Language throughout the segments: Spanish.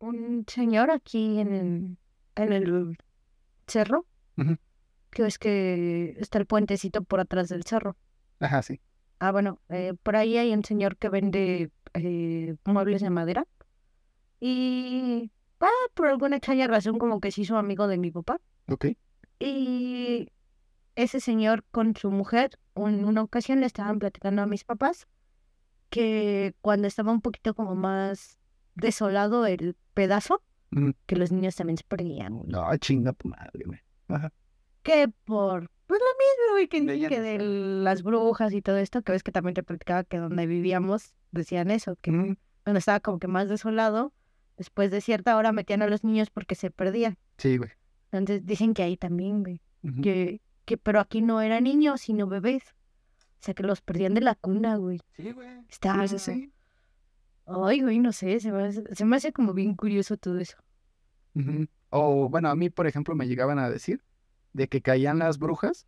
un señor aquí en, en el cerro, que es que está el puentecito por atrás del cerro. Ajá, sí. Ah, bueno, eh, por ahí hay un señor que vende eh, muebles de madera. Y va ah, por alguna extraña razón, como que se hizo amigo de mi papá. Ok. Y ese señor con su mujer, en una ocasión le estaban platicando a mis papás que cuando estaba un poquito como más desolado el pedazo mm. que los niños también se perdían. No, chinga tu madre, güey. Ajá. Que por pues lo mismo, güey, que, de, que de las brujas y todo esto, que ves que también te platicaba que donde vivíamos decían eso, que mm. cuando estaba como que más desolado, después de cierta hora metían a los niños porque se perdían. Sí, güey. Entonces dicen que ahí también, güey. que, que, pero aquí no eran niños, sino bebés. O sea, que los perdían de la cuna, güey. Sí, güey. Estaba, así, Ay, güey, no sé, se me, hace, se me hace como bien curioso todo eso. O bueno, a mí, por ejemplo, me llegaban a decir de que caían las brujas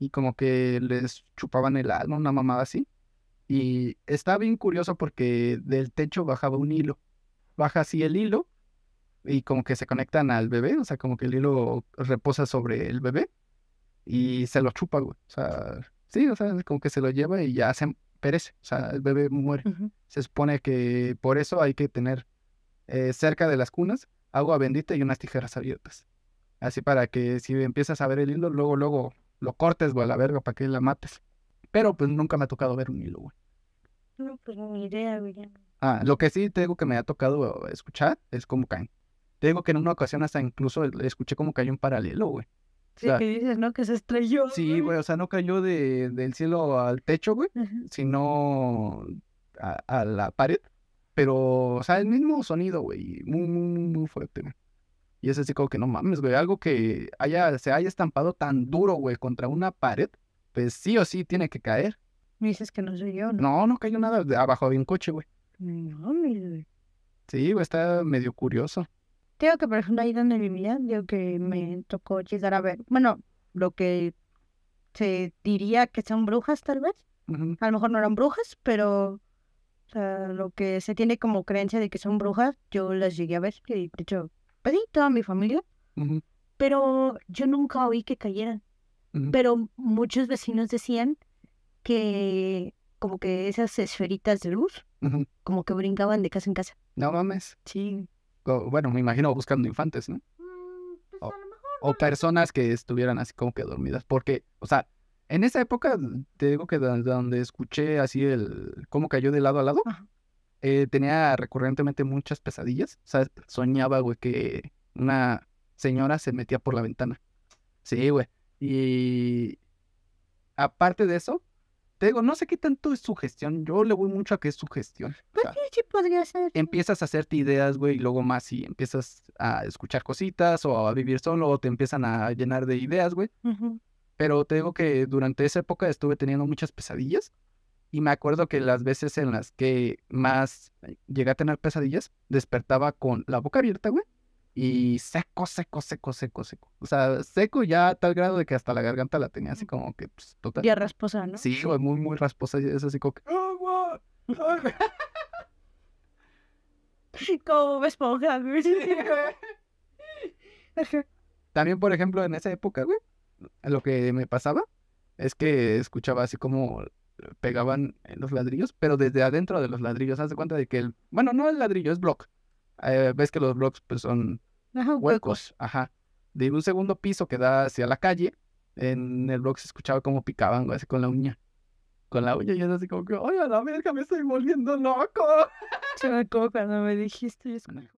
y como que les chupaban el alma, una mamada así. Y está bien curioso porque del techo bajaba un hilo. Baja así el hilo y como que se conectan al bebé, o sea, como que el hilo reposa sobre el bebé y se lo chupa, güey. O sea, sí, o sea, como que se lo lleva y ya hacen perece, o sea, el bebé muere. Se supone que por eso hay que tener eh, cerca de las cunas agua bendita y unas tijeras abiertas. Así para que si empiezas a ver el hilo, luego, luego lo cortes, güey, a la verga, para que la mates. Pero pues nunca me ha tocado ver un hilo, güey. No, pues ni idea, güey. Ah, lo que sí te digo que me ha tocado escuchar es como caen. Te digo que en una ocasión hasta incluso escuché cómo cayó un paralelo, güey. Sí, que dices, ¿no? Que se estrelló. Sí, güey, o sea, no cayó de, del cielo al techo, güey, sino a, la pared. Pero, o sea, el mismo sonido, güey, muy, muy, muy fuerte, güey. Y es así como que no mames, güey, algo que haya, se haya estampado tan duro, güey, contra una pared, pues sí o sí tiene que caer. Me dices que no se yo, ¿no? No, no cayó nada abajo de un coche, güey. No, güey. Sí, güey, está medio curioso. Tengo que, por ejemplo, ahí donde vivía, digo que me tocó llegar a ver, bueno, lo que se diría que son brujas, tal vez. A lo mejor no eran brujas, pero o sea, lo que se tiene como creencia de que son brujas, yo las llegué a ver. Y, de hecho, pedí toda mi familia, pero yo nunca oí que cayeran. Pero muchos vecinos decían que como que esas esferitas de luz, como que brincaban de casa en casa. No mames. Sí bueno, me imagino buscando infantes, ¿no? Mm, pues, o, personas que estuvieran así como que dormidas. Porque, o sea, en esa época, te digo que donde escuché así el cómo cayó de lado a lado, eh, tenía recurrentemente muchas pesadillas. O sea, soñaba, güey, que una señora se metía por la ventana. Sí, güey. Y aparte de eso, te digo, no sé qué tanto es su gestión. Yo le voy mucho a que es su gestión. Pues sí podría ser. Empiezas a hacerte ideas, güey, y luego más y empiezas a escuchar cositas o a vivir solo o te empiezan a llenar de ideas, güey. Pero te digo que durante esa época estuve teniendo muchas pesadillas y me acuerdo que las veces en las que más eh, llegué a tener pesadillas, despertaba con la boca abierta, güey, y seco, seco, seco, seco, seco. O sea, seco ya a tal grado de que hasta la garganta la tenía así como que, pues, total. Ya rasposa, ¿no? Sí, güey, muy, muy rasposa. Y es así como que, ¡agua! como esponja, güey. También, por ejemplo, en esa época, güey, lo que me pasaba es que escuchaba así como pegaban los ladrillos, pero desde adentro de los ladrillos. Haz de cuenta de que el. Bueno, no el ladrillo, es block eh, ves que los blogs pues, son huecos, ajá, de un segundo piso que da hacia la calle, en el blog se escuchaba como picaban, así con la uña. Con la uña y era así como que, ¡ay, a la verga, me estoy volviendo loco! se cuando me dijiste eso.